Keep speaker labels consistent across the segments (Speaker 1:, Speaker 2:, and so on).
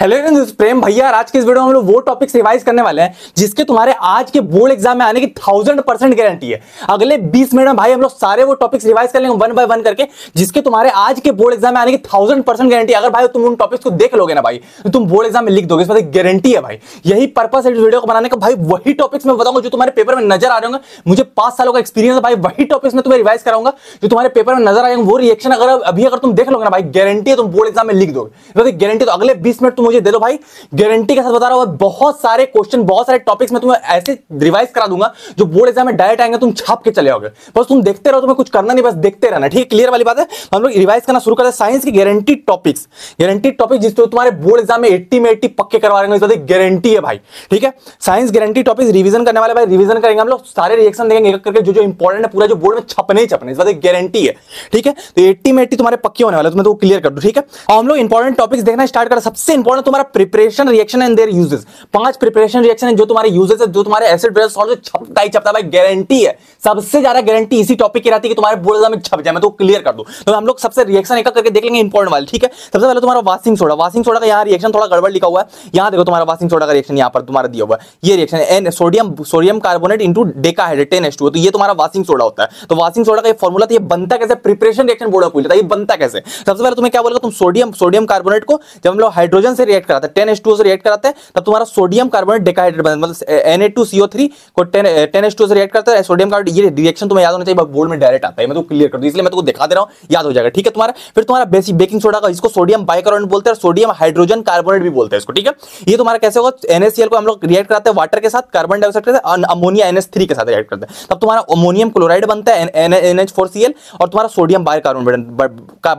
Speaker 1: hello प्रेम भैया आज के इस वीडियो में हम लोग वो टॉपिक रिवाइज करने वाले हैं जिसके तुम्हारे आज के बोर्ड एग्जाम में आने की थाउजेंड परसेंट गारंटी है अगले बीस मिनट में भाई हम लोग सारे वो टॉपिक्स रिवाइज कर लेंगे वन बाय वन करके जिसके तुम्हारे आज के बोर्ड एग्जाम में आने की थाउजेंड परसेंट गारंटी अगर भाई तुम उन टॉपिक्स को देख लोगे ना भाई तो तुम बोर्ड एग्जाम में लिख दोगे इस बात गारंटी है भाई यही पर्पस है इस वीडियो को बनाने का भाई वही टॉपिक्स में बताऊंगा जो तुम्हारे पेपर में नजर आ रहे होंगे मुझे पांच सालों का एक्सपीरियंस है भाई वही टॉपिक्स में तुम्हें रिवाइज कराऊंगा जो तुम्हारे पेपर में नजर आएंगे वो रिएक्शन अगर अभी अगर तुम देख लोगे ना भाई गारंटी है तुम बोर्ड एग्जाम में लिख दो गारंटी तो अगले बीस मिनट मुझे दे दो भाई गारंटी के साथ बता रहा हूँ बहुत सारे क्वेश्चन बहुत सारे टॉपिक्स मैं तुम्हें ऐसे रिवाइज करा दूंगा जो बोर्ड एग्जाम में डायरेक्ट आएंगे तुम छाप के चले आओगे बस तुम देखते रहो तुम्हें कुछ करना नहीं बस देखते रहना ठीक है क्लियर वाली बात है हम लोग रिवाइज करना शुरू करते हैं साइंस की गारंटी टॉपिक्स गारंटी टॉपिक जिस तो तुम्हारे बोर्ड एग्जाम में एट्टी में एट्टी पक्के करवा रहे हैं गारंटी है भाई ठीक है साइंस गारंटी टॉपिक्स रिविजन करने वाले भाई रिविजन करेंगे हम लोग सारे रिएक्शन देंगे एक करके जो जो इंपॉर्टेंट है पूरा जो बोर्ड में छपने ही छपने इस बात गारंटी है ठीक है तो एट्टी में एट्टी तुम्हारे पक्के होने वाले तुम्हें तो क्लियर तो कर दो ठीक है और हम लोग इंपॉर्टेंट टॉपिक्स देखना स्टार्ट कर सबसे इंपॉर्टेंट वन तुम्हारा preparation reaction and their uses पांच प्रिपरेशन रिएक्शन है जो तुम्हारे यूजेस है जो तुम्हारे एसिड बेस सॉल्ट छपता ही छपता भाई गारंटी है सबसे ज्यादा गारंटी इसी टॉपिक की रहती है कि तुम्हारे बोर्ड एग्जाम में छप जाए मैं तो क्लियर कर दूं तो हम लोग सबसे रिएक्शन एक करके देख लेंगे इंपॉर्टेंट वाले ठीक है सबसे पहले तुम्हारा वाशिंग सोडा वाशिंग सोडा का यहाँ रिएक्शन थोड़ा गड़बड़ लिखा हुआ है यहाँ देखो तुम्हारा वाशिंग सोडा का रिएक्शन यहाँ पर तुम्हारा दिया हुआ है ये reaction N sodium sodium carbonate into deca है टेन एस तो ये तुम्हारा वाशिंग सोडा होता है तो वाशिंग सोडा का ये फॉर्मूला था ये बनता कैसे प्रिपरेशन रिएक्शन बोर्ड में पूछ लेता है ये बनता कैसे सबसे पहले तुम्हें क्या बोलेगा तुम सोडियम सोडियम कार्बोनेट को जब हम लोग हाइड्रोजन से रिएक्ट कराते हैं टेन एच टू से रिएक्ट कराते हैं तब तुम्हारा सोडियम कार्बोनेट डिकाइड्रेट बनता है मतलब N A two CO three को टेन टेन एच टू से रिएक्ट करता है सोडियम कार्बोनेट ये रिएक्शन तुम्हें याद होना चाहिए बोर्ड में डायरेक्ट आता है मैं तो क्लियर कर दूँ इसलिए मैं तुमको तो दिखा दे रहा हूँ याद हो जाएगा ठीक है तुम्हारा फिर तुम्हारा बेसिक बेकिंग सोडा का इसको सोडियम बाइकार्बोनेट बोलते हैं सोडियम हाइड्रोजन कार्बोनेट भी बोलते हैं इसको ठीक है ये तुम्हारा कैसे होगा एनएससीएल को हम लोग रिएक्ट कराते हैं वाटर के साथ कार्बन डाइऑक्साइड के साथ अमोनिया एनएस थ्री के साथ रिएक्ट करते हैं तब तुम्हारा अमोनियम क्लोराइड बनता है N H four C L और तुम्हारा सोडियम बाइकार्बोनेट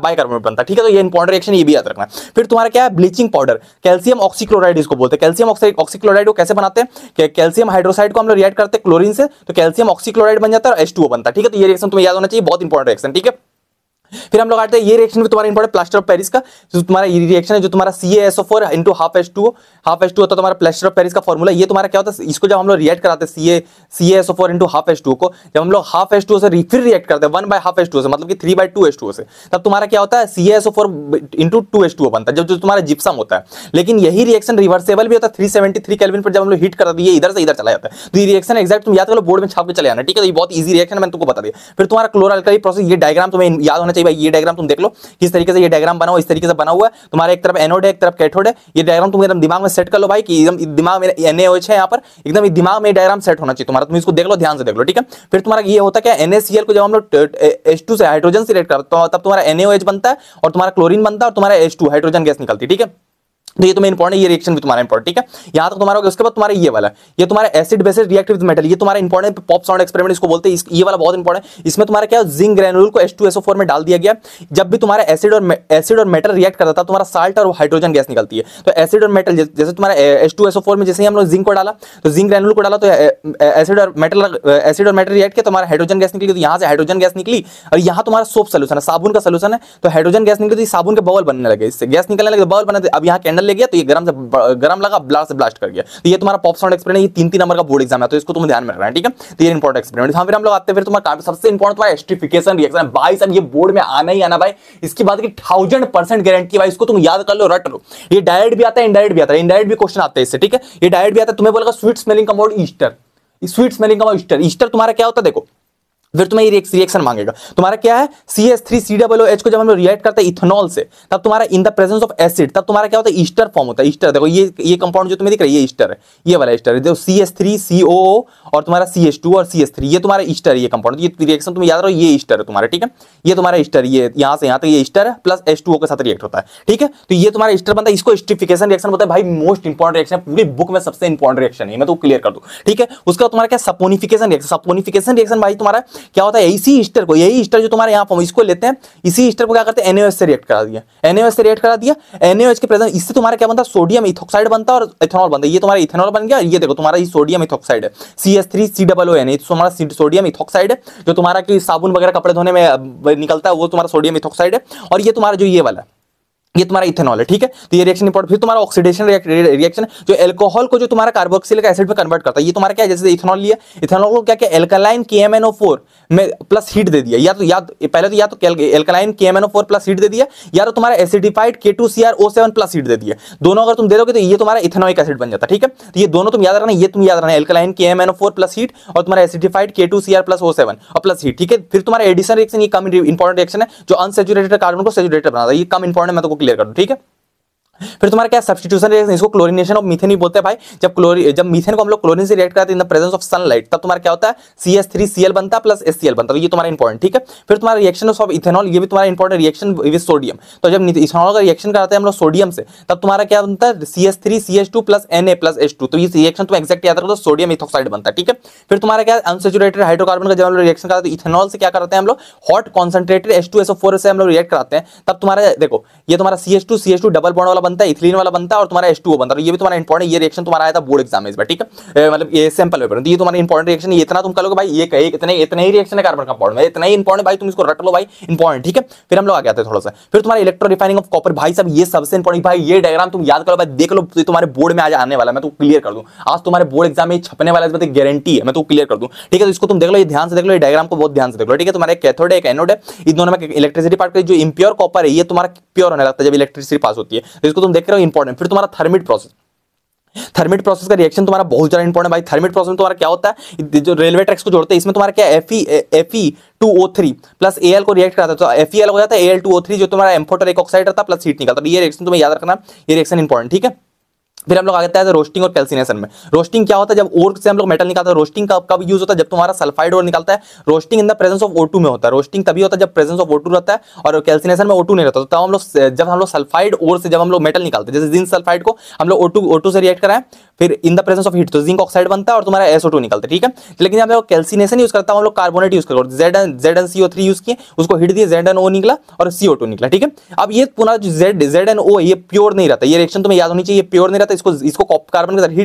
Speaker 1: बाइकार्बोनेट बनता है ठीक है तो ये इंपॉर्टेंट रिएक्शन ये भी याद रखना फिर तुम्हारा क्या है ब्लीचिंग पाउडर अंदर कैल्सियम ऑक्सीक्लोराइड इसको बोलते हैं कैल्सियम ऑक्सीक्लोराइड को कैसे बनाते हैं कैल्सियम हाइड्रोसाइड को हम लोग रिएक्ट करते हैं क्लोरीन से तो कैल्सियम ऑक्सीक्लोराइड बन जाता है और एच बनता है ठीक है तो ये रिएक्शन तुम्हें याद होना चाहिए बहुत इंपॉर्टेंट रिएक्शन ठीक है फिर हम लोग आते हैं ये रिएक्शन भी तुम्हारा इंपॉर्टेंट प्लास्टर ऑफ पेरिस का जो तुम्हारा ये रिएक्शन है जो तुम्हारा C S O four into half S two half S two होता है तुम्हारा प्लास्टर ऑफ पेरिस का फॉर्मूला ये तुम्हारा क्या होता है इसको जब हम लोग रिएक्ट कराते C A C S O four into half S two को जब हम लोग हाफ एस टू से फिर रिएक्ट करते हैं one by half S two से मतलब कि three by two S two से तब तुम्हारा क्या होता है C S O four into two S two बनता है जब जो तुम्हारा जिप्सम होता है लेकिन यही रिएक्शन रिवर्सेबल भी होता है थ्री सेवेंटी थ्री कैलविन पर जब हम लोग हीट करते हैं तो इधर से इधर चला जाता है तो ये रिएक्शन एक्जैक्ट तुम याद करो बोर्ड में छाप के चले जाना ठीक है तो ये बहुत ईजी रिएक्शन मैंने तुमको बता दिया फिर तुम्हारा क्लोरल का प्रोसेस ये डायग्राम तुम्हें याद होना चाहिए भाई ये डायग्राम तुम देख लो किस तरीके से ये डायग्राम बना हुआ इस तरीके से बना हुआ है तुम्हारा एक तरफ एनोड है एक तरफ कैथोड है ये डायग्राम तुम एकदम दिमाग में सेट कर लो भाई कि एकदम दिमाग में एन है यहाँ पर एकदम दिमाग में डायग्राम सेट होना चाहिए तुम्हारा तुम इसको देख लो ध्यान से देख लो ठीक है फिर तुम्हारा ये होता है क्या एनएसीएल को जब हम लोग एच से हाइड्रोजन से रेट करते हो तो तब तुम्हारा एनएओएच बनता है और तुम्हारा क्लोरीन बनता है और तुम्हारा एच हाइड्रोजन गैस निकलती है ठीक है तो ये तुम्हें तो इंपॉर्टेंट ये रिएक्शन भी तुम्हारा इंपॉर्टेंट ठीक है यहाँ तक तुम्हारा होगा उसके बाद तुम्हारा ये वाला ये तुम्हारा एसिड बेसिस रिएक्टिव मेटल ये तुम्हारा इंपॉर्टेंट पॉप साउंड एक्सपेरिमेंट इसको बोलते हैं ये वाला बहुत इंपॉर्टेंट इसमें तुम्हारा क्या जिंक ग्रेनुल को H2SO4 में डाल दिया गया जब भी तुम्हारा एसिड और एसिड और मेटल रिएक्ट करता था तुम्हारा साल्ट और हाइड्रोजन गैस निकलती है तो एसिड और मेटल जैसे तुम्हारा H2SO4 में जैसे ही हम लोग जिंक को डाला तो जिंक ग्रेनुल को डाला तो एसिड और मेटल एसिड और मेटल रिएक्ट किया तुम्हारा हाइड्रोजन गैस निकली तो यहाँ से हाइड्रोजन गैस निकली और यहाँ तुम्हारा सोप सोल्यूशन है साबुन का सोल्यूशन है तो हाइड्रोजन गैस निकली तो साबुन के बबल बनने लगे इससे गैस निकलने लगे बबल तो बनाते अब यहाँ कैंडल ले गया तो ये गरम से गरम लगा ब्लास्ट से ब्लास्ट कर गया तो ये तुम्हारा पॉप साउंड एक्सपेरिमेंट ये तीन तीन नंबर का बोर्ड एग्जाम है तो इसको तुम ध्यान में रखना है ठीक है तो ये इंपॉर्टेंट एक्सपेरिमेंट हाँ फिर हम लोग आते हैं फिर तुम्हारा सबसे इंपॉर्टेंट तुम्हारा एस्टिफिकेशन रिएक्शन है भाई साहब ये बोर्ड में आना ही आना भाई इसकी बात की थाउजेंड परसेंट गारंटी भाई इसको तुम याद कर लो रट लो ये डायरेक्ट भी आता है इनडायरेक्ट भी आता है इनडायरेक्ट भी क्वेश्चन आते हैं इससे ठीक है ये डायरेक्ट भी आता है तुम्हें बोलेगा स्वीट स्मेलिंग का कंपाउंड ईस्टर स्वीट स्मेलिंग का कंपाउंड ईस्टर ईस्टर तुम्हारा क्या होता है देखो फिर तुम्हें ये रिएक्शन मांगेगा तुम्हारा क्या है C S three C double H को जब हम लोग रिएक्ट करते हैं इथेनॉल से तब तुम्हारा in the presence of acid तब तुम्हारा क्या होता है ईस्टर फॉर्म होता है ईस्टर देखो ये ये कंपाउंड जो तुम्हें दिख रहा है ये ईस्टर है ये वाला ईस्टर है देखो सी एस थ्री सी ओ और तुम्हारा सी एस टू और सी एस थ्री ये तुम्हारा ईस्टर ये कंपाउंड ये रिएक्शन तुम्हें याद रहो ये ईस्टर है तुम्हारा ठीक है ये तुम्हारा ईस्टर ये यहाँ से यहाँ तक ये ईस्टर है प्लस एस टू ओ के साथ रिएक्ट होता है ठीक है तो ये तुम्हारा ईस्टर बनता है इसको स्टिफिकेशन रिएक्शन होता है भाई मोस्ट इंपॉर्टेंट रिएक्शन पूरी बुक में सबसे इंपॉर्टेंट रिएक्शन है मैं तो क्लियर कर दूँ ठीक है उसका तुम्हारा क्या सपोनिफिकेशन रिएक्शन सपोनिफिकेशन रिएक्शन भाई तुम्हारा क्या होता है इसी ईस्टर को यही ईस्टर जो तुम्हारे यहाँ इसको लेते हैं इसी ईस्टर को क्या करते हैं एनओएच से रिएक्ट करा दिया एनओएच से रिएक्ट करा दिया एनओएच के प्रेजेंट इससे तुम्हारा क्या बनता है सोडियम इथोक्साइड बनता है और इथेनॉल बनता है ये तुम्हारा इथेनॉल बन गया ये देखो तुम्हारा सोडियम इथोक्साइड है C S three C double O N तुम्हारा सोडियम इथोक्साइड है जो तुम्हारा साबुन वगैरह कपड़े धोने में निकलता है वो तुम्हारा सोडियम इथोक्साइड है और ये तुम्हारा जो ये वाला है ये तुम्हारा इथेनॉल है ठीक है तो ये रिएक्शन इंपॉर्टेंट फिर तुम्हारा ऑक्सीडेशन रिएक्शन जो एल्कोहल को जो तुम्हारा कार्बोक्सिलिक एसिड में कन्वर्ट करता है ये तुम्हारा क्या है जैसे इथेनॉल लिया इथेनॉल को क्या क्या alkaline K M N O four में प्लस हीट दे दिया या तो या तो- पहले तो या तो alkaline K M N O four plus heat दे दिया या तो तुम्हारा acidified K two C R O seven plus heat दे दिया दोनों अगर तुम दे दोगे तो ये तुम्हारा इथेनॉइक एसिड बन जाता ठीक है तो ये दोनों तुम याद रखना ये तुम याद रखना alkaline K M N O four plus heat और तुम्हारा acidified K two C R plus O seven और प्लस हीट ठीक है फिर तुम्हारा एडिशन रिएक्शन ये कम इंपॉर्टेंट रिएक्शन है जो अनसेचुरेटेड कार्बन को सेचुरेटेड बनाता है ये कम इंपॉर्टेंट मैं तो क्लियर कर दो ठीक है फिर तुम्हारा क्या सब्सटीट्यूशन रिएक्शन इसको क्लोरिनेशन ऑफ मीथेन ही बोलते हैं भाई जब क्लोरी जब मीथेन को हम लोग क्लोरीन से रिएक्ट कराते हैं in the presence of sunlight तब तुम्हारा क्या होता है C S three C L बनता है प्लस एस सी एल बनता है तो ये तुम्हारा इंपॉर्टेंट ठीक है फिर तुम्हारा रिएक्शन ऑफ इथेनॉल ये भी तुम्हारा इंपॉर्टेंट रिएक्शन विद सोडियम तो जब इथेनॉल का रिएक्शन कराते हैं हम लोग सोडियम से तब तुम्हारा क्या बनता है C S three C S two plus N A plus S two तो ये रिएक्शन तुम एक्जैक्ट याद रखो सोडियम तो इथोक्साइड बनता है ठीक है फिर तुम्हारा क्या अनसेचुरेटेड हाइड्रोकार्बन का जब हम लोग रिएक्शन कराते हैं इथेनॉल से क्या करते हैं हम लोग hot concentrated S two S four से हम लोग रिएक्ट कराते हैं तब तुम्हारा देखो ये तुम्हारा C S two C S two double bond वाला बनता है इथिलीन वाला बनता है और तुम्हारा एस टू बनता है तो ये भी तुम्हारा इंपॉर्टेंट ये रिएक्शन तुम्हारा आया था बोर्ड एग्जाम में ठीक है मतलब ये सिंपल पेपर तो ये तुम्हारा इंपॉर्टेंट रिएक्शन इतना तुम कहोगे भाई ये कहे इतने इतने ही रिएक्शन है कार्बन कंपाउंड में इतना ही इंपॉर्टेंट भाई तुम इसको रट लो भाई इंपॉर्टेंट ठीक है फिर हम लोग आ गया थोड़ा सा फिर तुम्हारा इलेक्ट्रो रिफाइनिंग ऑफ कॉपर भाई सब ये सबसे इंपॉर्टेंट भाई ये डायग्राम तुम याद करो भाई देख लो तो तुम्हारे बोर्ड में आज आने वाला मैं तो क्लियर कर दूँ आज तुम्हारे बोर्ड एग्जाम में छपने वाला इस गारंटी है मैं तो क्लियर कर दूँ ठीक है इसको तुम देख लो ये ध्यान से देख लो ये डायग्राम को बहुत ध्यान से देख लो ठीक है तुम्हारे कैथोड है एनोड है इन दोनों में इलेक्ट्रिसिटी पार्ट जो इम्प्योर कॉपर है ये तुम्हारा प्योर होने लगता है जब इलेक्ट्रिसिटी पास होती है जिसको तुम देख रहे हो इंपॉर्टेंट फिर तुम्हारा थर्मिट प्रोसेस थर्मिट प्रोसेस का रिएक्शन तुम्हारा बहुत ज्यादा इंपॉर्टेंट भाई थर्मिट प्रोसेस में तुम्हारा क्या होता है जो रेलवे ट्रैक्स को जोड़ते हैं इसमें तुम्हारा क्या F F two O three plus A L को रिएक्ट करता है तो एफ एल हो जाता है A L two O three जो तुम्हारा एम्फोटर एक ऑक्साइड रहता है प्लस हीट निकलता है तो ये रिएक्शन तुम्हें याद रखना ये रिएक्शन इंपॉर्टेंट ठीक है फिर हम लोग आगे हैं रोस्टिंग और कैल्सिनेशन में रोस्टिंग क्या होता है जब ओर से हम लोग मेटल निकालते हैं रोस्टिंग का कब यूज होता है जब तुम्हारा सल्फाइड और निकलता है roasting in the presence of O two में होता है रोस्टिंग तभी होता है जब प्रेजेंस ऑफ ओटू रहता है और कैल्सिनेशन में ओटू नहीं रहता तो हम लोग जब हम लोग सल्फाइड ओर से जब हम लोग मेटल निकालते हैं जैसे जिंक सल्फाइड को हम लोग ओटू ओटू से रिएक्ट कराएं फिर in the presence of heat तो जिंक ऑक्साइड बनता है और तुम्हारा एस ओटू निकलता है ठीक है लेकिन जब हम लोग कैल्सिनेशन यूज करता है हम लोग कार्बोनेट यूज करते Z N Z N CO three use किए उसको हीट दिए जेड एन ओ निकला और सीओ टू निकला ठीक है अब ये पुनः जेड जेड एन ओ ये प्योर नहीं रहता ये रिएक्शन तुम्हें याद होनी चाहिए प्योर नहीं रहता इसको इसको कार्बन के साथ ही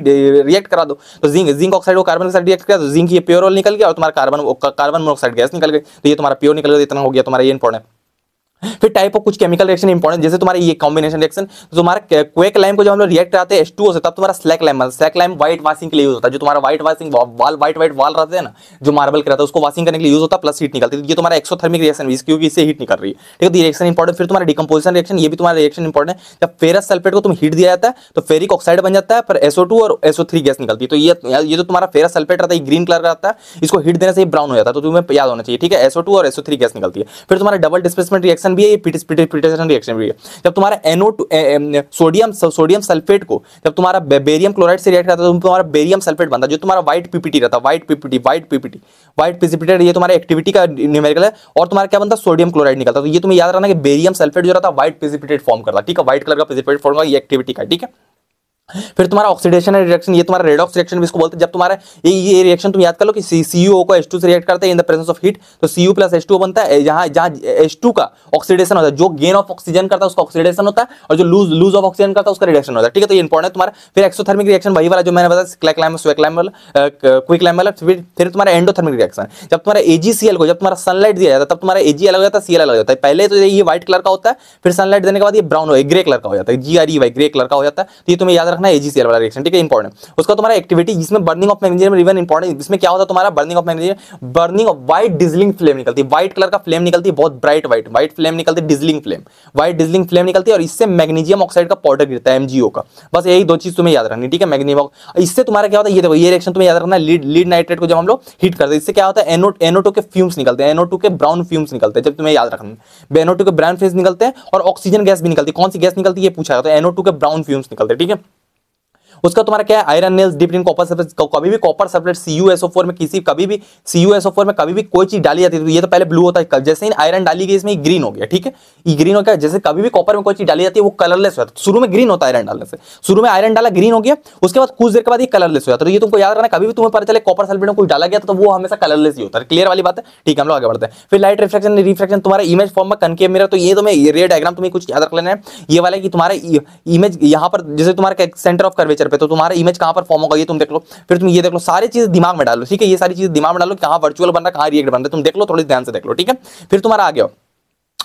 Speaker 1: रिएक्ट करा दो तो जिंक जिंक ऑक्साइड को कार्बन के साथ रिएक्ट करा दो तो जिंक ये प्योर निकल गया और तुम्हारा कार्बन कार्बन मोनोक्साइड गैस निकल गई तो ये तुम्हारा प्योर निकल गया तो इतना हो गया तुम्हारा ये इंपॉर्टेंट फिर टाइप ऑफ कुछ केमिकल रिएक्शन इंपॉर्टेंट जैसे तुम्हारे ये कॉम्बिनेशन रिएक्शन तो तुम्हारा क्वेक लाइम को जब हम लोग रिएक्ट करते हैं होता है तब तुम्हारा slack lime slack lime white washing के लिए यूज होता है जो तुम्हारा white washing wall white white wall रहते हैं ना जो मार्बल कराता है उसको वाशिंग करने के लिए यूज होता है प्लस हीट निकलती है ये तुम्हारा एक्सोथर्मिक रिएक्शन भी क्योंकि इससे हीट निकल रही है ठीक है रिएक्शन तो इंपॉर्टेंट फिर तुम्हारा डिकम्पोजिशन रिएक्शन ये भी तुम्हारा रिएक्शन इंपॉर्टेंट है जब फेरस सल्फेट को तुम हीट दिया जाता है तो फेरिक ऑक्साइड बन जाता है पर एसओ और एसओ गैस निकलती है तो ये जो तुम्हारा फेरस सल्फेट रहता है ग्रीन कलर का रहता है इसको हीट देने से ब्राउन हो जाता है तो तुम्हें याद होना चाहिए ठीक है एसओ और एसओ गैस निकलती है फिर तुम्हारा डबल डिस्प्लेसमेंट रिएक्शन रिएक्शन भी है ये पिटेशन रिएक्शन भी है जब तुम्हारा एनो सोडियम सोडियम सल्फेट को जब तुम्हारा बेरियम क्लोराइड से रिएक्ट करता है तो तुम्हारा बेरियम सल्फेट बनता है जो तुम्हारा व्हाइट पीपीटी रहता है white PPT white PPT white precipitate ये तुम्हारा एक्टिविटी का न्यूमेरिकल है और तुम्हारा क्या बनता सोडियम क्लोराइड निकलता तो ये तुम्हें याद रखना कि बेरियम सल्फेट जो रहता है व्हाइट प्रिसिपिटेट फॉर्म करता ठीक है व्हाइट कलर का प्रिसिपिटेट फॉर्म करता ये एक्टिविटी का ठीक है फिर तुम्हारा ऑक्सीडेशन है रिएक्शन ये तुम्हारा रेडॉक्स रिएक्शन भी इसको बोलते हैं जब तुम्हारा ये ये रिएक्शन तुम याद कर लो कि सी सी को एच से रिएक्ट करते हैं in the presence of heat तो C U plus S two बनता है जहाँ जहाँ एस टू का ऑक्सीडेशन होता है जो गेन ऑफ ऑक्सीजन करता है उसका ऑक्सीडेशन होता है और जो लूज लूज ऑफ ऑक्सीजन करता है उसका रिडक्शन होता है ठीक है तो ये इंपॉर्टेंट तुम्हारा फिर एक्सोथर्मिक रिएक्शन वही वाला जो मैंने बताया क्लाइम स्वेक्लाइमल क्विक वाला फिर फिर तुम्हारा एंडोथर्मिक रिएक्शन जब तुम्हारा एजीसीएल को जब तुम्हारा सनलाइट दिया जाता है तब तुम्हारा एजी अलग हो जाता है सीएल अलग हो जाता है पहले तो ये व्हाइट कलर का होता है फिर सनलाइट देने के बाद ये ब्राउन हो ग्रे कलर का हो जाता है G R E Y grey colour का हो जाता है तो ये तुम्हें याद रखना है एजीसीएल वाला रिएक्शन ठीक है इंपॉर्टेंट उसका तुम्हारा एक्टिविटी जिसमें burning of magnesium even important इसमें क्या होता है तुम्हारा burning of magnesium burning of white dazzling flame निकलती है व्हाइट कलर का फ्लेम निकलती है बहुत ब्राइट व्हाइट व्हाइट फ्लेम निकलती है dazzling flame white dazzling flame निकलती है और इससे मैग्नीशियम ऑक्साइड का पाउडर गिरता है एमजीओ का बस यही दो चीज तुम्हें याद रखनी ठीक है मैग्नीशियम इससे तुम्हारा क्या होता है ये देखो ये रिएक्शन तुम्हें याद रखना लीड लीड नाइट्रेट को जब हम लोग हीट करते हैं इससे क्या होता है एनो एनोटो के फ्यूम्स निकलते हैं एनोटो के ब्राउन फ्यूम्स निकलते हैं जब तुम्हें याद रखना एनोटो के ब्राउन फ्यूम्स निकलते हैं और ऑक्सीजन गैस भी निकलती है कौन सी गैस निकलती है ये पूछा जाता है एनोटो के ब्राउन फ्यूम्स निकलते हैं ठीक है उसका तुम्हारा क्या है iron nails dipped in copper sulphate कभी भी कॉपर सल्फेट फोर में किसी कभी भी फोर में कभी भी कोई चीज डाली जाती है तो ये तो पहले ब्लू होता है जैसे ही आयरन डाली गई इसमें ग्रीन हो गया ठीक है ग्रीन हो गया जैसे कभी भी कॉपर में कोई चीज डाली जाती है वो कलरलेस होता है शुरू में ग्रीन होता है आयरन डालने से शुरू में आयरन डाला ग्रीन हो गया उसके बाद कुछ देर के बाद ये कलरलेस हो जाता है तो ये तुमको याद रखना कभी भी तुम्हें पता चले कॉपर सल्फेट में कुछ डाला गया तो वो हमेशा कलरलेस ही होता है क्लियर वाली बात है ठीक है हम लोग आगे बढ़ते हैं फिर लाइट रिफ्लेक्शन रिफ्लेक्शन तुम्हारा इमेज फॉर्म में कनकेव मिरर तो ये तुम्हें रेड डायग्राम तुम्हें कुछ याद रख लेना है ये वाला कि तुम्हारा इमेज यहाँ पर जैसे तुम्हारा सेंटर ऑफ कर्वेचर टेम्परेचर पे तो तुम्हारा इमेज कहाँ पर फॉर्म होगा ये तुम देख लो फिर तुम ये देख लो सारी चीज़ दिमाग में डालो ठीक है ये सारी चीज़ दिमाग में डालो कहाँ वर्चुअल बन रहा है कहाँ रिएक्ट बन रहा है तुम देख लो थोड़ी ध्यान से देख लो ठीक है फिर तुम्हारा आगे हो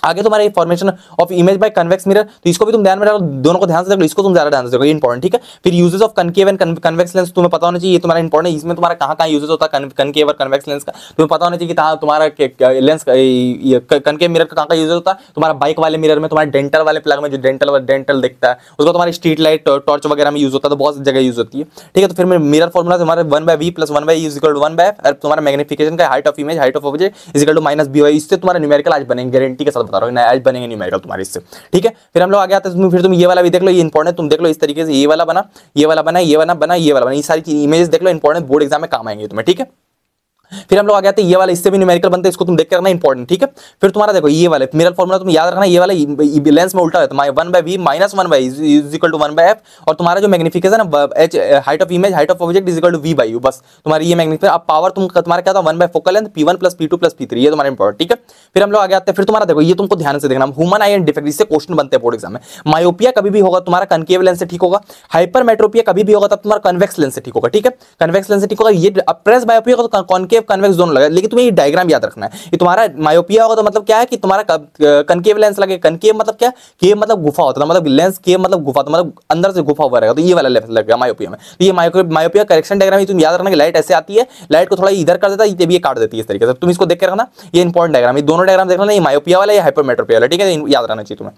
Speaker 1: आगे तुम्हारा formation of image by convex mirror तो इसको भी तुम ध्यान में रखो दोनों को ध्यान से इसको तुम ज्यादा ध्यान से रखो इंपॉर्टेंट ठीक है फिर uses of concave and convex lens तुम्हें पता होना चाहिए तुम्हारा इंपॉर्टेंट है इसमें तुम्हारा कहाँ कहाँ यूजेस होता है कनकेव और कन्वेक्स लेंस का तुम्हें पता होना चाहिए कि तुम्हारा लेंस कनकेव मिरर का कहाँ का यूजेस होता है तुम्हारा बाइक वाले मिरर में तुम्हारे डेंटल वाले प्लग में जो डेंटल डेंटल देखता है उसको तुम्हारी स्ट्रीट लाइट टॉर्च वगैरह में यूज होता है तो बहुत जगह यूज होती है ठीक है तो फिर मिरर e फॉर्मुला e, तुम्हारे one by V plus one by is one by तुम्हारा मैग्निफिकेशन का height of image height of of is to minus V by इससे तुम्हारा न्यूमेरिकल आज बनेंगे गारंटी के साथ बता रहा हूँ नया आज बनेंगे न्यूमेरिकल तुम्हारे इससे ठीक है फिर हम लोग आगे आते हैं फिर तुम ये वाला भी देख लो ये इंपॉर्टेंट तुम देख लो इस तरीके से ये वाला बना ये वाला बना ये वाला बना ये वाला बना ये सारी इमेज देख लो इंपॉर्टेंट बोर्ड एग्जाम में काम आएंगे तुम्हें ठीक है फिर हम लोग आ जाते ये वाले इससे भी न्यूमेरिकल बनते हैं इसको तुम देख करना इंपॉर्टेंट ठीक है फिर तुम्हारा देखो ये वाले मेरा फॉर्मुला तुम याद रखना ये वाला लेंस में उल्टा रहता है one by V minus one by is equal to one by F और तुम्हारा जो magnification H height of image height of object is equal to V by U बस तुम्हारी ये मैग्निफिकेशन अब पावर तुम तुम्हारा क्या था one by focal length P one plus P two plus P three ये तुम्हारा इंपॉर्टेंट ठीक है फिर हम लोग आगे आते हैं फिर तुम्हारा देखो ये तुमको ध्यान से देखना ह्यूमन आई एंड डिफेक्ट इससे क्वेश्चन बनते हैं बोर्ड एग्जाम में मायोपिया कभी भी होगा तुम्हारा कनकेव लेंस से ठीक होगा हाइपर मेट्रोपिया कभी भी होगा तब तुम्हारा कन्वेक्स लेंस से ठीक होगा ठीक है कन्वेक्स लेंस से ठीक होगा ये अप्रेस बायोपिया कॉन्केव कन्वेक्स दोनों लगा लेकिन तुम्हें ये डायग्राम याद रखना है ये तुम्हारा मायोपिया होगा तो मतलब क्या है कि तुम्हारा कनकेव लेंस लगे कनकेव मतलब क्या केव मतलब गुफा होता है मतलब लेंस केव मतलब गुफा तो मतलब अंदर से गुफा हुआ रहेगा तो ये वाला लेंस लग गया मायोपिया में तो ये मायोपिया करेक्शन डायग्राम तुम याद रखना कि लाइट ऐसे आती है लाइट को थोड़ा इधर कर देता है ये काट देती है इस तरीके से तो तुम इसको देख रखना ये इंपॉर्टेंट डायग्राम ये दोनों डायग्राम देखना ये मायोपिया वाला या हाइपरमेट्रोपिया वाला ठीक है याद रखना चाहिए तुम्हें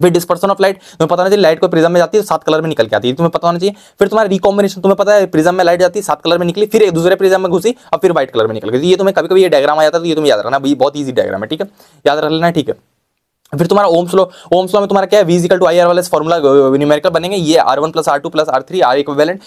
Speaker 1: फिर डिस्पर्सन ऑफ लाइट तुम्हें पता होना चाहिए लाइट को प्रिज्म में जाती है तो सात कलर में निकल के आती है तुम्हें पता होना चाहिए फिर तुम्हारा रिकॉम्बिनेशन तुम्हें पता है प्रिज्म में लाइट जाती है सात कलर में निकली फिर एक दूसरे प्रिज्म में घुसी और फिर व्हाइट कलर में निकल गई तो ये तुम्हें कभी कभी ये डायग्राम आ जाता है तो ये तुम्हें याद रखना बहुत ईजी डायग्राम है ठीक है याद रख लेना ठीक है फिर तुम्हारा ओम्स लो ओम्स लो में तुम्हारा क्या है वीजिकल टू आई आर वाले फॉर्मुला न्यूमेरिकल बनेंगे ये R one plus R two plus R three R equivalent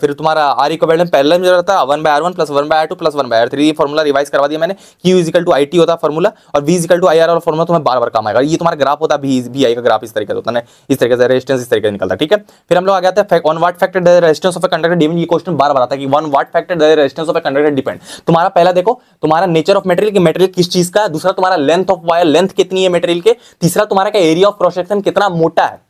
Speaker 1: फिर तुम्हारा आर इक्वेलेंट पहले में जो रहता है one by R one plus one by R two plus one by R three ये फॉर्मुला रिवाइज करवा दिया मैंने Q equal to I T होता फॉर्मुला और वीजिकल टू आई आर वाला फॉर्मुला तुम्हें बार बार काम आएगा ये तुम्हारा ग्राफ होता है बी आई का ग्राफ इस तरीके से होता है इस तरीके से रेजिस्टेंस इस तरीके से निकलता है ठीक है फिर हम लोग आ जाता है one what factor resistance of conductor depend ये क्वेश्चन बार बार आता है कि one what factor resistance of conductor depend तुम्हारा पहला देखो तुम्हारा नेचर ऑफ मेटेरियल की मेटेरियल किस चीज का है दूसरा तुम्हारा लेंथ ऑफ वायर लेंथ कितनी है मटेरियल के तीसरा तुम्हारा का एरिया ऑफ प्रोसेक्शन कितना मोटा है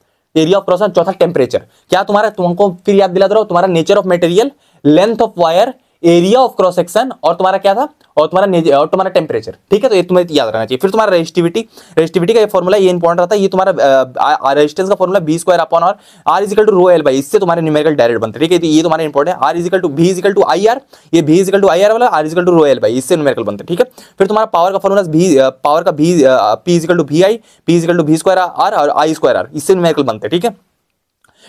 Speaker 1: एरिया ऑफ प्रोसेक्शन चौथा टेम्परेचर क्या तुम्हारा तुमको फिर याद दिला दे रहा तुम्हारा nature of material length of wire area of cross section और तुम्हारा क्या था और तुम्हारा और तुम्हारा टेम्परेचर ठीक है तो ये तुम्हें याद रखना चाहिए फिर तुम्हारा रेजिस्टिविटी रेजिस्टिविटी का ये फॉर्मूला ये इंपॉर्टेंट रहता है ये तुम्हारा रेजिस्टेंस का फॉर्मूला बी स्क्वायर अपॉन और R equal to rho L by इससे तुम्हारे न्यूमेरिकल डायरेक्ट बनते ठीक है तो ये तुम्हारे important R equal to V equal to I R ये V equal to I R वाला R equal to rho L by इससे न्यूमेरिकल बनते ठीक है फिर तुम्हारा पावर का फॉर्मूला भी पावर का भी P equal to V I P equal to V square R और आई स्क्वायर आर इससे न्यूमेरिकल बनते ठीक है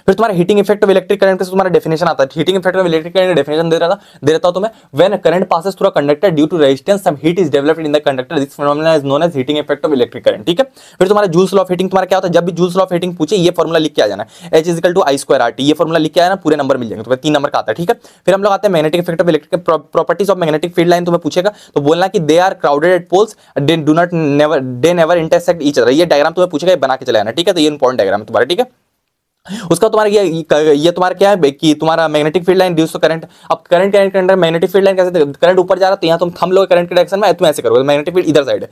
Speaker 1: फिर तुम्हारा heating effect of electric current का तुम्हारा डेफिनेशन आता है heating effect of electric current definition दे रहा था दे रहा हूं तुम्हें when current passes through a conductor due to resistance some heat is developed in the conductor this phenomena is known as heating effect of electric current ठीक है फिर तुम्हारा जूल्स लॉ ऑफ हीटिंग तुम्हारा क्या होता है जब भी जूल्स लॉ ऑफ हीटिंग पूछे ये फॉर्मुला लिख के आ जाना H equal to I square R T ये फॉर्मुला लिख के आना पूरे नंबर मिल जाएंगे तुम्हें तो तीन नंबर का आता है ठीक है फिर हम लोग आते हैं magnetic effect of electric properties of magnetic field line तुम्हें पूछेगा तो बोलना कि they are crowded at poles they do not never they never intersect each other ये डायग्राम तुम्हें पूछेगा ये बना के चलाना ठीक है तो ये इंपॉर्टेंट डायग्राम तुम्हारा ठीक है उसका तुम्हारा ये ये तुम्हारा क्या है कि तुम्हारा magnetic field line due to current अब करंट करंट के अंदर मैग्नेटिक फील्ड लाइन कैसे करंट ऊपर जा रहा तो यहाँ तुम थम लोग करंट के डायरेक्शन में तुम ऐसे करोगे मैग्नेटिक फील्ड इधर साइड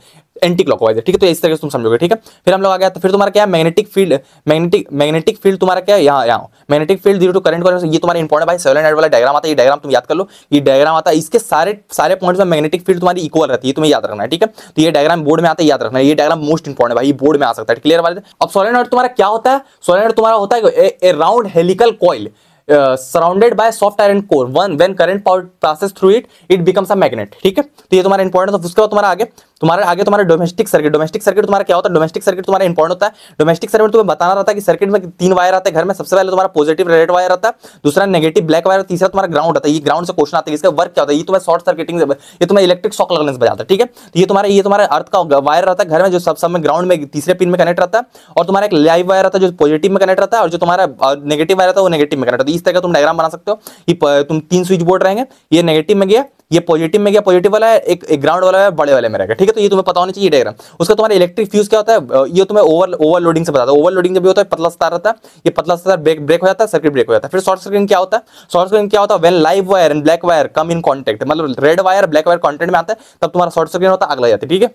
Speaker 1: एंटी क्लॉकवाइज ठीक है तो इस तरह से तुम समझोगे ठीक है फिर हम लोग आ गया तो फिर तुम्हारा क्या magnetic field magnetic magnetic field तुम्हारा क्या है यहाँ यहाँ magnetic field due to current को ये तुम्हारा इंपॉर्टेंट भाई सेवन एड वाला डायग्राम आता है ये डायग्राम तुम याद कर लो ये डायग्राम आता है इसके सारे सारे पॉइंट्स में मैग्नेटिक फील्ड तुम्हारी इक्वल रहती है तुम्हें याद रखना है ठीक है तो ये डायग्राम बोर्ड में आता है याद रखना ये डायग्राम मोस्ट इंपॉर्टेंट भाई बोर्ड में आ सकता है क्लियर वाले अब सोलेनाइड तुम्हारा क्या होता है सोलेनाइड तुम्हारा होता है देखो a round helical coil surrounded by soft iron core one when current power process through it it becomes a magnet ठीक है तो ये तुम्हारा इंपॉर्टेंस उसके बाद तुम्हारा आगे तुम्हारे आगे तुम्हारे डोमेस्टिक सर्किट डोमेस्टिक सर्किट तुम्हारा क्या होता है डोमेस्टिक सर्किट तुम्हारा इंपॉर्टेंट होता है डोमेस्टिक सर्किट तुम्हें बताना रहता है कि सर्किट में तीन वायर आते हैं घर में सबसे पहले तुम्हारा पॉजिटिव रेड वायर रहता है दूसरा नेगेटिव ब्लैक वायर तीसरा तुम्हारा ग्राउंड आता है ये ग्राउंड से क्वेश्चन आता है इसका वर्क क्या होता है ये तुम्हें शॉर्ट सर्किटिंग ये तुम्हें इलेक्ट्रिक शॉक लगने से बजाता है ठीक है तो ये तुम्हारा ये तुम्हारा अर्थ का वायर रहता है घर में जो सब समय ग्राउंड में तीसरे पिन में कनेक्ट रहता है और तुम्हारा एक लाइव वायर रहता है जो पॉजिटिव में कनेक्ट रहता है और जो तुम्हारा नेगेटिव वायर रहता है वो नेगेटिव में कनेक्ट रहता है तो इस तरह का तुम डायग्राम बना सकते हो कि तुम तीन स्विच बोर्ड रहेंगे ये नेगेटिव में गया ये पॉजिटिव में गया पॉजिटिव वाला है एक, एक ग्राउंड वाला है बड़े वाले में रहेगा ठीक है तो ये तुम्हें पता होना चाहिए डायग्राम उसका तुम्हारा इलेक्ट्रिक फ्यूज क्या होता है ये तुम्हें ओवर ओवरलोडिंग से पता है ओवरलोडिंग जब होता है पतला तार रहता है ये पतला तार ब्रेक ब्रेक हो जाता है सर्किट ब्रेक हो जाता है फिर शॉर्ट सर्किट क्या होता है शॉर्ट सर्किट क्या होता है when live wire and black wire come in contact मतलब red wire black wire contact में आता है तब तुम्हारा शॉर्ट सर्किट होता है आग लग जाती है ठीक है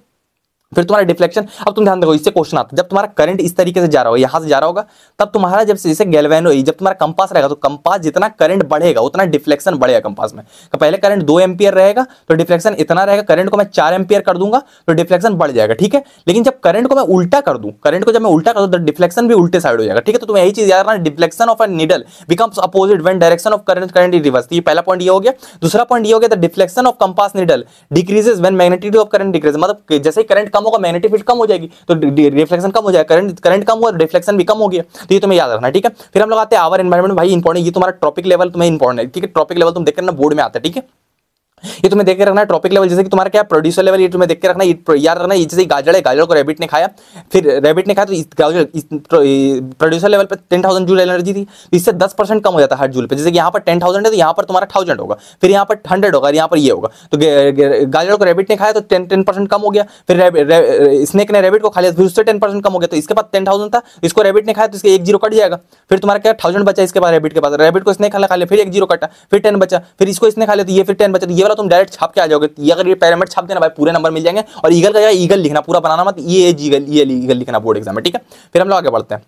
Speaker 1: फिर तुम्हारा डिफ्लेक्शन अब तुम ध्यान देखो इससे क्वेश्चन आता है जब तुम्हारा करंट इस तरीके से जा रहा हो यहाँ से जा रहा होगा तब तुम्हारा जब जैसे गैलवेन होगी जब तुम्हारा कंपास रहेगा तो कंपास जितना करंट बढ़ेगा उतना डिफ्लेक्शन बढ़ेगा कंपास में तो पहले करंट दो एम्पियर रहेगा तो डिफ्लेक्शन इतना रहेगा करंट को मैं चार एम्पियर कर दूंगा तो डिफ्लेक्शन बढ़ जाएगा ठीक है लेकिन जब करंट को मैं उल्टा कर दूँ करंट को जब मैं उल्टा कर दूँ तो डिफ्लेक्शन भी उल्टे साइड हो जाएगा ठीक है तो तुम्हें यही चीज याद रखना deflection of a needle becomes opposite when direction of current current reverse ये पहला पॉइंट ये हो गया दूसरा पॉइंट ये हो गया deflection of compass needle decreases when magnitude of current decrease मतलब जैसे करंट कम होगा मैग्नेटिक फील्ड कम हो जाएगी तो रिफ्लेक्शन कम हो जाएगा करंट करंट कम हुआ रिफ्लेक्शन भी कम हो गया तो ये तुम्हें याद रखना ठीक है फिर हम लोग आते हैं आवर एनवायरमेंट भाई इंपॉर्टेंट ये तुम्हारा ट्रॉपिक लेवल तुम्हें इंपॉर्टेंट है ठीक है ट्रॉपिक लेवल तुम देखकर ना बोर्ड में आता है ठीक है ये तुम्हें देख के रखना है ट्रॉपिक लेवल जैसे कि तुम्हारा क्या प्रोड्यूसर लेवल ये तुम्हें देख के रखना है याद रखना है जैसे गाजर है गाजर को रेबिट ने खाया फिर रेबिट ने खाया तो गाजर प्रोड्यूसर लेवल पर टेन थाउजेंड जूल एनर्जी थी तो इससे दस परसेंट कम हो जाता है हर जूल पर जैसे कि यहाँ पर टेन थाउजेंड है तो यहाँ पर तुम्हारा थाउजेंड होगा फिर यहाँ पर हंड्रेड होगा यहाँ पर ये होगा तो गाजर को रेबिट ने खाया तो टेन टेन परसेंट कम हो गया फिर स्नेक ने रेबिट को खा लिया फिर उससे टेन परसेंट कम हो गया तो इसके बाद टेन थाउजेंड था इसको रेबिट ने खाया तो इसके एक जीरो कट जाएगा फिर तुम्हारा क्या थाउजेंड बचा इसके बाद रेबिट के पास रेबिट को स्नेक खाला खा लिया फिर एक जीरो कटा फिर टेन बचा फिर इसको इसने खा लिया तो ये फिर टेन बचा तो ये करो तुम डायरेक्ट छाप के आ जाओगे ये अगर ये पैरामीटर छाप देना भाई पूरे नंबर मिल जाएंगे और ईगल का ईगल लिखना पूरा बनाना मत ये एज ईगल ये ईगल लिखना बोर्ड एग्जाम में ठीक है फिर हम लोग आगे बढ़ते हैं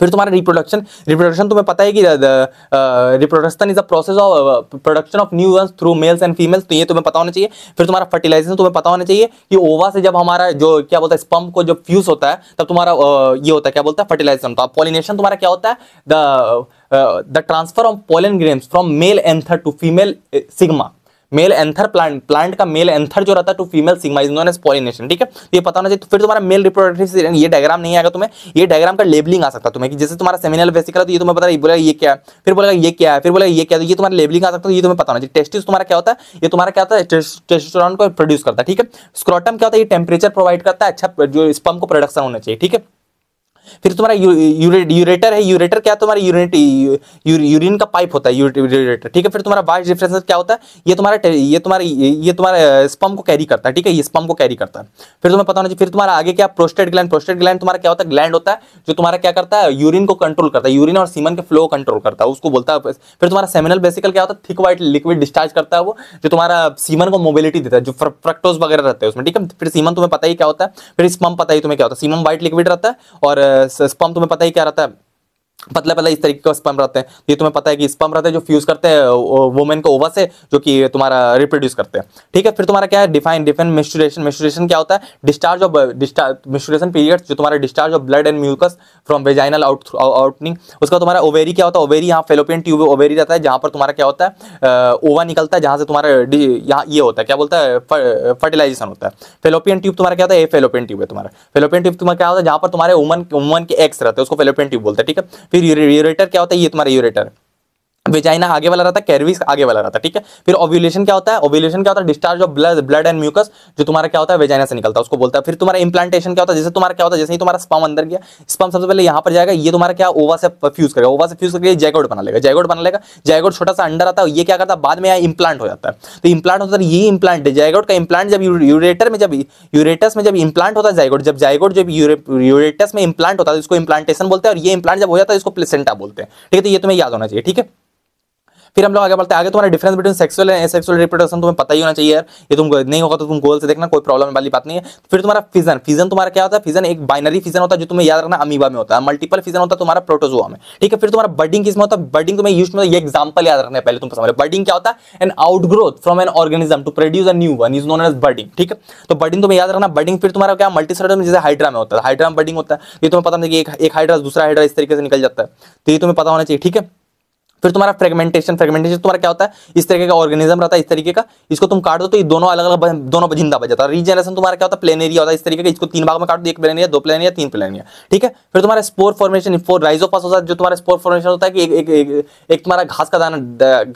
Speaker 1: फिर तुम्हारा रिप्रोडक्शन रिप्रोडक्शन तुम्हें पता है कि reproduction is the process of production of new ones through males and females तो ये तुम्हें पता होना चाहिए फिर तुम्हारा फर्टिलाइजेशन तुम्हें पता होना चाहिए कि ओवा से जब हमारा जो क्या बोलता है स्पम्प को जब फ्यूज होता है तब तुम्हारा uh, ये होता है क्या बोलता है फर्टिलाइजेशन तो पॉलिनेशन तुम्हारा क्या होता है the transfer of pollen grains from male anther to female stigma male anther plant plant का मेल एंथर जो रहता है to female stigma known as pollination ठीक है तो ये पता होना चाहिए तो फिर तुम्हारा मेल रिप्रोडक्टिव ये डायग्राम नहीं आएगा तुम्हें ये डायग्राम का लेबलिंग आ सकता है तुम्हें कि जैसे तुम्हारा सेमिनल वेसिकल है तो ये तुम्हें पता है बोला ये क्या है फिर बोला ये क्या है फिर बोला ये क्या है तो ये तुम्हारा लेबलिंग आ सकता है तो ये तुम्हें पता होना चाहिए टेस्टिस तुम्हारा क्या होता है ये तुम्हारा क्या होता है टेस्टोरॉन को प्रोड्यूस करता है ठीक है स्क्रॉटम क्या होता है ये टेम्परेचर प्रोवाइड करता है अच्छा जो स्पम को प्रोडक्शन होना चाहिए ठीक है फिर तुम्हारा यूरेटर है यूरेटर क्या तुम्हारा यूरिट यूरिन का पाइप होता है यूरेटर ठीक है फिर तुम्हारा वाइस डिफ्रेंस क्या होता है ये तुम्हारा ये तुम्हारा ये तुम्हारा स्पम को कैरी करता है ठीक है ये स्पम को कैरी करता है फिर तुम्हें पता होना चाहिए फिर तुम्हारा आगे क्या प्रोस्टेट ग्लैंड प्रोस्टेट ग्लैंड तुम्हारा क्या होता है ग्लैंड होता है जो तुम्हारा क्या करता है यूरिन को कंट्रोल करता है यूरिन और सीमन के फ्लो कंट्रोल करता है उसको बोलता है फिर तुम्हारा सेमिनल बेसिकल क्या होता है थिक वाइट लिक्विड डिस्चार्ज करता है वो जो तुम्हारा सीमन को मोबिलिटी देता है जो फ्रक्टोज वगैरह रहता है उसमें ठीक है फिर सीमन तुम्हें पता ही क्या होता है फिर स्पम पता ही तुम्हें क्या होता है सीमन व्हाइट लिक्विड रहता है और स्पम तुम्हें पता ही क्या रहता है पतला पतला इस तरीके का स्पम रहते हैं ये तुम्हें पता है कि स्पम रहते हैं जो फ्यूज करते हैं वुमेन को ओवा से जो कि तुम्हारा रिप्रोड्यूस करते हैं ठीक है फिर तुम्हारा क्या है डिफाइन डिफाइन मिस्टुरेशन मिस्टुरेशन क्या होता है डिस्चार्ज ऑफ मिस्टुरेशन पीरियड जो तुम्हारा discharge of blood and mucus from vaginal out opening उसका तुम्हारा ओवेरी क्या होता है ओवेरी यहाँ फेलोपियन ट्यूब ओवेरी रहता है जहाँ पर तुम्हारा क्या होता है ओवा uh, निकलता है जहाँ से तुम्हारा यहाँ ये होता है क्या बोलता है फर्टिलाइजेशन uh, होता है फेलोपियन ट्यूब तुम्हारा क्या होता है ये फेलोपियन ट्यूब है तुम्हारा फेलोपियन ट्यूब तुम्हारा क्या होता है जहाँ पर तुम्हारे वुमन वुमन के एक्स रहते हैं उसको फेलोपियन ट्यूब बोलते हैं ठीक है फिर यूरेटर क्या होता है ये तुम्हारा यूरेटर वेजाइना आगे वाला रहता है कैरविस आगे वाला रहता है ठीक है फिर ओव्यूलेशन क्या होता है ओव्यूलेशन क्या होता है discharge of blood blood and mucus जो तुम्हारा क्या होता है वेजाइना से निकलता है उसको बोलता है फिर तुम्हारा इंप्लांटेशन क्या होता है जैसे तुम्हारा क्या होता है जैसे ही तुम्हारा स्पम अंदर गया स्पम सबसे पहले यहाँ पर जाएगा ये तुम्हारा क्या ओवा से फ्यूज करेगा ओवा से फ्यूज करके जैगोड बना लेगा जैगोड बना लेगा जैगोड छोटा सा अंडर आता है ये क्या करता है बाद में यहाँ इंप्लांट हो जाता है तो इंप्लांट होता है तो ये इंप्लांट जैगोड का इंप्लांट जब यूरेटर में जब यूरेटस में जब इंप्लांट होता है जैगोड जब जैगोड जब यूरेटस में इंप्लांट होता है तो इसको इंप्लांटेशन बोलते हैं और ये इंप्लांट जब हो जाता है इसको प्लेसेंटा बोलते हैं ठीक है तो ये तुम्हें याद होना चाहिए ठीक है फिर हम लोग आगे बढ़ते हैं आगे तुम्हारा difference between sexual and sexual reproduction तुम्हें पता ही होना चाहिए यार ये तुम नहीं होगा तो तुम गोल से देखना कोई प्रॉब्लम वाली बात नहीं है फिर तुम्हारा फिजन फिजन तुम्हारा क्या होता है फिजन एक बाइनरी फिजन होता है जो तुम्हें याद रखना अमीबा में होता है मल्टीपल फिजन होता है तुम्हारा प्रोटोजोआ में ठीक है फिर तुम्हारा बर्डिंग किसमें होता है बर्डिंग तुम्हें यूज में एग्जाम्पल याद रखना पहले तुम समझ बर्डिंग क्या होता है an outgrowth from an organism to produce a new one is known as budding ठीक है तो बर्डिंग तुम्हें याद रखना बर्डिंग फिर तुम्हारा क्या मल्टी में जैसे हाइड्रा में होता है हाइड्रा में बर्डिंग होता है ये तुम्हें पता नहीं कि एक हाइड्रा दूसरा हाइड्रा इस तरीके से निकल जाता है तो ये तुम्हें पता होना चाहिए ठीक है फिर तुम्हारा फ्रेगमेंटेशन फ्रेगमेंटेशन तुम्हारा क्या होता है इस तरीके का ऑर्गेनिज्म रहता है इस तरीके का इसको तुम काट दो तो ये दोनों अलग अलग दोनों जिंदा बच जाता है रीजनरेशन तुम्हारा क्या होता है प्लेनेरिया होता है इस तरीके का इसको तीन भाग में काट दो एक प्लेनिया दो प्लेन या तीन प्लेनिया ठीक है फिर तुम्हारा स्पोर फॉर्मेशन राइजोपास होता है जो तुम्हारा स्पोर फॉर्मेशन होता है कि एक तुम्हारा घास का दाना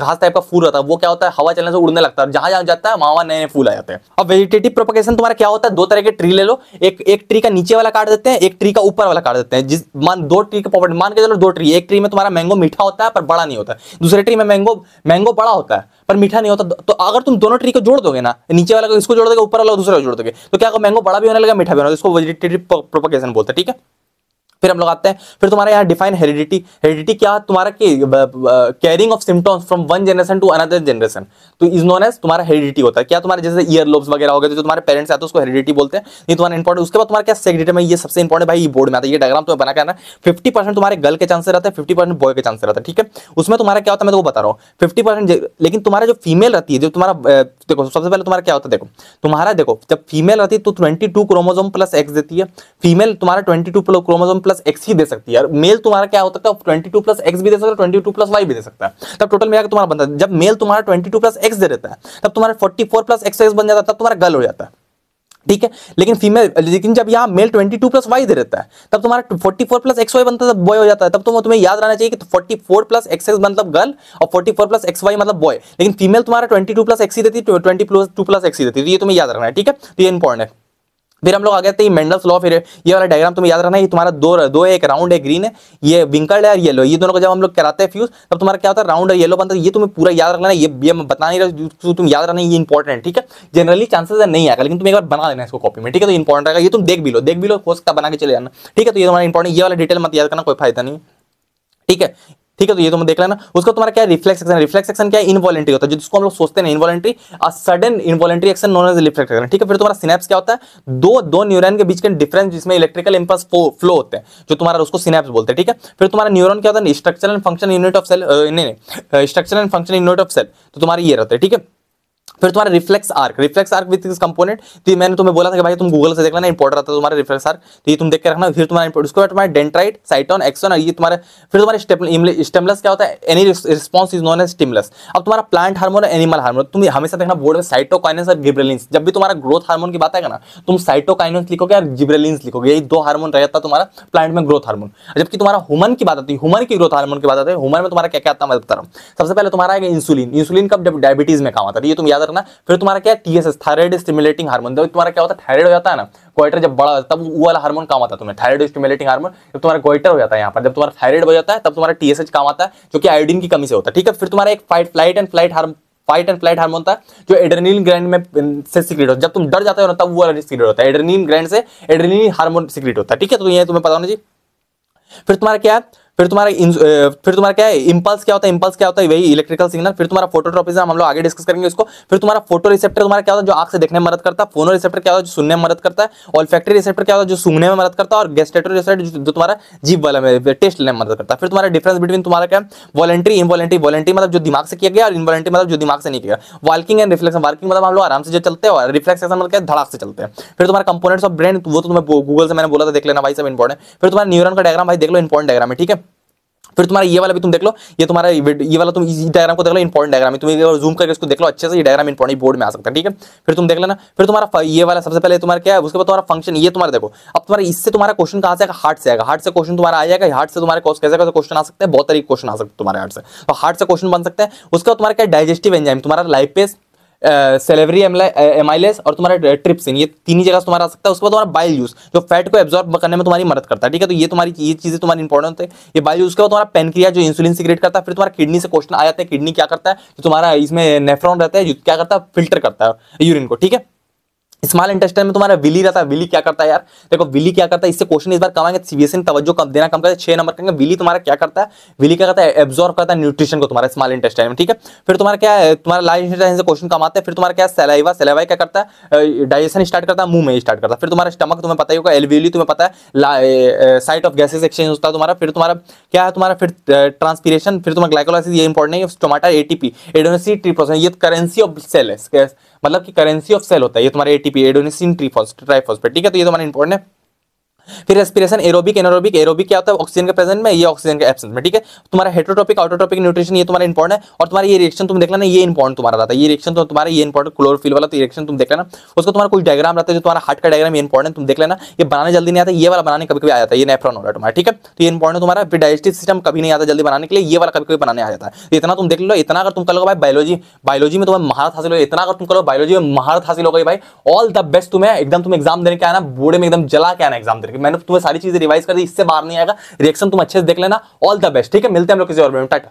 Speaker 1: घास टाइप का फूल रहता है वो क्या होता है हवा चलने से उड़ने लगता है जहां जहां जाता है वहां नए फूल आ जाते हैं अब वेजिटेटिव प्रोपोकेशन तुम्हारा क्या होता है दो तरह के ट्री ले लो एक ट्री का नीचे वाला काट देते हैं एक ट्री का ऊपर वाला काट देते हैं जिस मान दो ट्री का प्रॉपर्टी मान के चलो दो ट्री एक ट्री में तुम्हारा मैंगो मीठा होता है पर बड़ा नहीं नहीं होता दूसरे ट्री में मैंगो मैंगो बड़ा होता है पर मीठा नहीं होता तो, तो अगर तुम दोनों ट्री को जोड़ दोगे ना नीचे वाला इसको जोड़ दोगे ऊपर वाला दूसरे को जोड़ दोगे तो क्या मैंगो बड़ा भी होने लगा मीठा भी होने लगा इसको वेजिटेटिव प्रोपोगेशन बोलते ठीक है फिर हम लोग आते हैं फिर तुम्हारा यहाँ डिफाइन हेरिडिटी हेरिडिटी क्या तुम्हारा की carrying of symptoms from one generation to another generation तो इज नोन एज तुम्हारा हेरिडिटी होता है क्या तुम्हारे जैसे ईयर लोब्स वगैरह हो गए तो जो तुम्हारे पेरेंट्स आते हैं उसको हेरिडिटी बोलते हैं ये तुम्हारा इंपॉर्टेंट उसके बाद तुम्हारा क्या सेक्स में ये सबसे इंपॉर्टेंट भाई ये बोर्ड में आता है ये डायग्राम तुम्हें बना करना फिफ्टी परसेंट तुम्हारे गर्ल के चांस रहते हैं फिफ्टी परसेंट बॉय के चांस रहता है ठीक है उसमें तुम्हारा क्या होता है मैं तो बता रहा हूँ फिफ्टी परसेंट लेकिन तुम्हारा जो फीमेल रहती है जो तुम्हारा देखो सबसे पहले तुम्हारा क्या होता है देखो तुम्हारा देखो जब फीमेल रहती है तो twenty two chromosome plus X देती है फीमेल तुम्हारा twenty two chromosome plus X ही दे सकती है मेल तुम्हारा क्या हो सकता है ट्वेंटी टू प्लस एक्स भी दे सकता है ट्वेंटी टू प्लस वाई भी दे सकता है तब टोटल मिलाकर तुम्हारा बनता है जब मेल तुम्हारा ट्वेंटी टू प्लस एक्स दे देता है तब तुम्हारे forty four plus X X बन जाता है तब तुम्हारा गर्ल हो जाता है ठीक है लेकिन फीमेल लेकिन जब यहाँ मेल 22 प्लस वाई दे रहता है तब तुम्हारा 44 प्लस एक्स वाई बनता है बॉय हो जाता है तब तुम तुम्हें याद रहना चाहिए कि 44 प्लस एक्स एक्स मतलब गर्ल और 44 प्लस एक्स वाई मतलब बॉय लेकिन फीमेल तुम्हारा 22 प्लस एक्स ही देती है twenty plus two plus X ही देती है तो ये तुम्हें याद रखना है ठीक है तो ये इंपॉर्टेंट है फिर हम लोग आ गए थे मेंडल्स लॉ फिर ये वाला डायग्राम तुम्हें याद रखना है ये तुम्हारा दो दो एक राउंड है ग्रीन है ये विंकल्ड है और येलो ये दोनों को जब हम लोग कराते हैं फ्यूज तब तुम्हारा क्या होता है राउंड और येलो बनता है ये तुम्हें पूरा याद रखना है ये ये मैं बता नहीं रहा तुम याद रखना ये इंपॉर्टेंट है ठीक है जनरली चांसेस नहीं आएगा लेकिन तुम एक बार बना लेना इसको कॉपी में ठीक है तो इंपॉर्टेंट रहेगा ये तुम देख भी लो देख भी लो हो सकता बना के चले जाना ठीक है तो ये तुम्हारा इंपॉर्टेंट ये वाला डिटेल मत याद करना कोई फायदा नहीं ठीक है ठीक है तो ये तुम तो देख लेना उसका तुम्हारा क्या रिफ्लेक्स एक्शन रिफ्लेक्स एक्शन क्या इनवॉलेंट्री होता है जिसको हम लोग सोचते हैं involuntary sudden involuntary action known as reflex action ठीक है फिर तुम्हारा सिनेप्स क्या होता है दो दो न्यूरॉन के बीच के डिफरेंस जिसमें इलेक्ट्रिकल इंपल्स फ्लो होते हैं जो तुम्हारा उसको सिनेप्स बोलते हैं ठीक है फिर तुम्हारा न्यूरोन क्या होता है structure and function unit of cell नहीं structure and function unit of cell तो तुम्हारा ये रहता है ठीक है फिर तुम्हारा reflex arc reflex arc with this component तो मैंने तुम्हें बोला था कि भाई तुम गूगल से देख लेना इंपॉर्टेंट आता है तुम्हारा रिफ्लेक्स आर्क तो ये तुम देख के रखना फिर तुम्हारा इंपोर्ट उसके बाद तुम्हारे डेंट्राइट साइटोन एक्सोन और ये तुम्हारे फिर तुम्हारे स्टेमलस क्या होता है any response is known as stimulus अब तुम्हारा प्लांट हार्मोन और एनिमल हार्मोन तुम हमेशा देखना बोर्ड में साइटोकाइनस और गिब्रेलिन्स जब भी तुम्हारा ग्रोथ हार्मोन की बात है ना तुम साइटोकाइनस लिखोगे और गिब्रेलिन्स लिखोगे यही दो हार्मोन रहता है तुम्हारा प्लांट में ग्रोथ हार्मोन जबकि तुम्हारा हुमन की बात आती है हुमन की ग्रोथ हार्मोन की बात आती है हुमन में तुम्हारा क्या क्या आता है मैं बता रहा हूँ सबसे पहले तुम्हारा आएगा इंसुलिन इंसुलिन कब जब डायबिटीज में काम आता है तो ये तुम याद रखना फिर तुम्हारा क्या टीएसएस थायराइड स्टिमुलेटिंग हार्मोन जब तुम्हारा क्या होता है थायराइड हो जाता है ना क्वाइटर जब बड़ा होता है तब वो वाला हार्मोन काम आता है तुम्हें थायराइड स्टिमुलेटिंग हार्मोन जब तुम्हारा क्वाइटर हो जाता है यहाँ पर जब तुम्हारा थायराइड हो जाता है तब तुम्हारा टीएसएच काम आता है जो कि आयोडीन की कमी से होता है ठीक है फिर तुम्हारा एक fight flight and flight harm fight and flight hormone था जो एड्रेनिन ग्रैंड में से सीक्रेट होता है जब तुम डर जाते हो ना तब वो सीक्रेट होता है एड्रेनिन ग्रैंड से एड्रेनिन हार्मोन सीक्रेट होता है ठीक है तो ये तुम्हें पता होना चाहिए फिर तुम्हारा क्या है फिर तुम्हारा फिर तुम्हारा क्या है इंपल्स क्या होता है इंपल्स क्या होता है वही इलेक्ट्रिकल सिग्नल फिर तुम्हारा फोटोट्रोपिज्म हम लोग आगे डिस्कस करेंगे उसको फिर तुम्हारा फोटो रिसेप्टर तुम्हारा क्या होता है जो आंख से देखने में मदद करता है फोनो रिसेप्टर क्या होता है जो सुनने में मदद करता है और फैक्ट्री रिसेप्टर क्या होता है जो सुनने में मदद करता है और गेस्टेटो रिसेप्टर जो तुम्हारा जीव वाला में टेस्ट लेने में मदद करता है फिर तुम्हारा डिफरेंस बिटवीन तुम्हारा क्या वॉलेंट्री इनवॉलेंट्री वॉलेंट्री मतलब जो दिमाग से किया गया और इनवॉलेंट्री मतलब जो दिमाग से नहीं किया वॉकिंग एंड रिफ्लेक्शन वार्किंग मतलब हम लोग आराम से जो चलते हैं और रिफ्लेक्स मतलब क्या धड़ाक से चलते हैं फिर तुम्हारा कंपोनेंट्स ऑफ ब्रेन वो तो तुम्हें गूगल से मैंने बोला था देख लेना भाई सब इंपॉर्टेंट फिर तुम्हारा न्यूरॉन का डायग्राम भाई देख लो इंपॉर्टेंट डायग्राम है ठीक है फिर तुम्हारा ये वाला भी तुम देख लो ये तुम्हारा ये वाला तुम इस डायग्राम को देख लो इंपॉर्टेंट डायग्राम तुम तुम जूम करके इसको देख लो अच्छे से ये डायग्राम इंपॉर्टेंट बोर्ड में आ सकता है ठीक है फिर तुम देख लेना फिर तुम्हारा ये वाला सबसे पहले तुम्हारा क्या है उसके बाद तुम्हारा फंक्शन ये तुम्हारा देखो अब तुम्हारा इससे तुम्हारा क्वेश्चन कहाँ से आएगा हार्ट से आएगा हार्ट से क्वेश्चन तुम्हारा आ जाएगा हार्ट से तुम्हारे कैसे कैसे क्वेश्चन आ सकते हैं बहुत तरीके क्वेश्चन आ सकते हैं तुम्हारे हार्ट से तो हार्ट से क्वेश्चन बन सकते हैं उसके बाद तुम्हारा क्या डाइजेस्टिव एंजाइम तुम्हारा लाइपेस सेलेवरी एमाइलेस और तुम्हारा ट्रिप्सिन ये तीन ही जगह तुम्हारा आ सकता है उसके बाद तुम्हारा बाइल जूस जो फैट को एब्जॉर्ब करने में तुम्हारी मदद करता है ठीक है तो ये तुम्हारी ये चीज़ें तुम्हारी इंपॉर्टेंट है ये बाइल जूस के बाद तुम्हारा पेनक्रिया जो इंसुलिन सिक्रेट करता है फिर तुम्हारा किडनी से क्वेश्चन आ जाता है किडनी क्या करता है जो तो तुम्हारा इसमें नेफ्रॉन रहता है जो क्या करता है फिल्टर करता है यूरिन को ठीक है स्मॉल इंटेस्टाइन में तुम्हारा विली रहता है विली क्या करता है यार देखो विली क्या करता है इससे क्वेश्चन इस बार कम आएंगे सीबीएसई e तवज्जो कम देना कम करते छह नंबर करेंगे विली तुम्हारा क्या करता है विली क्या करता है एब्जॉर्व करता है न्यूट्रिशन को तुम्हारा स्मॉल इंटेस्टाइन में ठीक है फिर तुम्हारा क्या है तुम्हारा लार्ज इंटेस्टाइन से क्वेश्चन कम आता है फिर तुम्हारा क्या सेलाइवा सेलाइवा क्या करता है डाइजेशन स्टार्ट करता है मुंह में स्टार्ट करता है फिर तुम्हारा स्टमक तुम्हें पता ही होगा एलवीली तुम्हें पता है साइट ऑफ गैसेज एक्सचेंज होता है तुम्हारा फिर तुम्हारा क्या है तुम्हारा फिर ट्रांसपीरेशन फिर तुम्हारा ग्लाइकोलाइसिस ये इंपॉर्टेंट है टोमाटर एटीपी एडोनसी ट्री ये करेंसी ऑफ सेल है मतलब की करेंसी ऑफ सेल होता है ये तुम्हारा एटीपी एडोनिसिन ट्रीफॉस ट्राइफॉस्फेट ठीक है तो ये तो मैंने इंपॉर्टेंट है फिर रेस्पिरेशन एरोबिक एनोरोबिक एरोबिक क्या होता है ऑक्सीजन के प्रेजेंट में ये ऑक्सीजन के एब्सेंस में ठीक है तुम्हारा हेट्रोटॉपिक ऑटोटॉपिक न्यूट्रिशन ये तुम्हारा इंपॉर्ट है और तुम्हारा ये रिएक्शन तुम देख लेना ये इंपॉर्ट तुम्हारा रहता है ये रिएक्शन तो तुम्हारा ये इंपॉर्ट क्लोरोफिल वाला तो रिएक्शन तुम देख लेना उसका तुम्हारा कोई डायग्राम रहता है जो तुम्हारा हार्ट का डायग्राम ये इंपॉर्ट है तुम देख लेना ये बनाने जल्दी नहीं आता ये वाला बनाने कभी कभी आ जाता है ये नेफ्रॉन हो रहा है तुम्हारा ठीक है तो ये इंपॉर्ट है तुम्हारा फिर डाइजेस्टिव सिस्टम कभी नहीं आता जल्दी बनाने के लिए ये वाला कभी कभी बनाने आ जाता है तो इतना तुम देख लो इतना अगर तुम कर लो भाई बायोलॉजी बायोलॉजी में तुम्हें महारत हासिल हो इतना अगर तुम करो बायोलॉजी में महारत हासिल हो गई भाई ऑल द बेस्ट तुम्हें एकदम तुम एग्जाम देने के आना बोर्ड में एकदम जला के आना एग्जाम देने मैंने तो तुम्हें सारी चीजें रिवाइज कर दी इससे बाहर नहीं आएगा रिएक्शन तुम अच्छे से देख लेना ऑल द बेस्ट ठीक है मिलते हैं हम लोग किसी और में टाटा